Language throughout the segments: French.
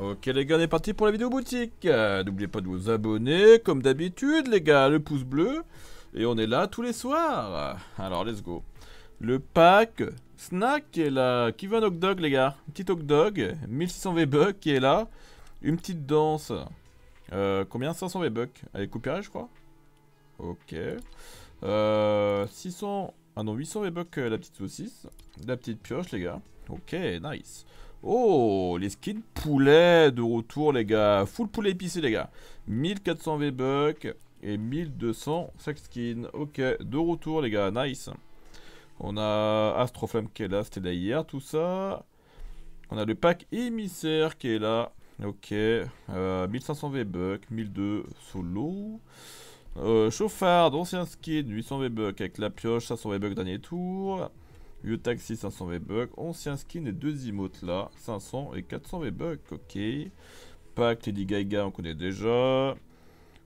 Ok les gars, on est parti pour la vidéo boutique. Euh, n'oubliez pas de vous abonner, comme d'habitude les gars, le pouce bleu. Et on est là tous les soirs. Alors let's go. Le pack snack est là. Qui veut un hot dog les gars petit hot dog, 1600 V-Bucks qui est là. Une petite danse. Euh, combien 500 V-Bucks. avec est je crois. Ok. 600... Euh, ah non, 800 V-Bucks la petite saucisse. La petite pioche les gars. Ok, nice. Oh, les skins poulet de retour, les gars. Full poulet épicé, les gars. 1400 V-Bucks et 1200 sac Skin, Ok, de retour, les gars. Nice. On a Astroflame qui est là, c'était tout ça. On a le pack émissaire qui est là. Ok, 1500 euh, V-Bucks, 1200 solo. Euh, chauffard, ancien skin, 800 V-Bucks avec la pioche, 500 V-Bucks dernier tour. Taxi 500 V-Bucks, ancien skin et deux emotes là, 500 et 400 V-Bucks, ok. Pack, Lady Gaga, on connaît déjà.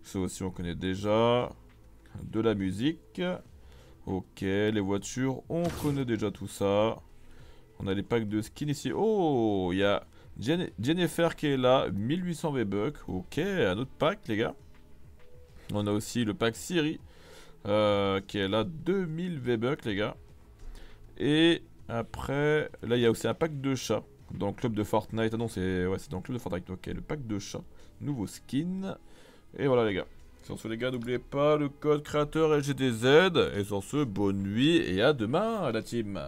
Ça aussi, on connaît déjà. De la musique. Ok, les voitures, on connaît déjà tout ça. On a les packs de skin ici. Oh, il y a Jennifer qui est là, 1800 V-Bucks. Ok, un autre pack, les gars. On a aussi le pack Siri euh, qui est là, 2000 V-Bucks, les gars. Et après, là il y a aussi un pack de chats dans le club de Fortnite. Ah non, c'est dans le club de Fortnite. Ok, le pack de chats. Nouveau skin. Et voilà les gars. Sur ce les gars, n'oubliez pas le code créateur LGTZ. Et sur ce, bonne nuit et à demain la team.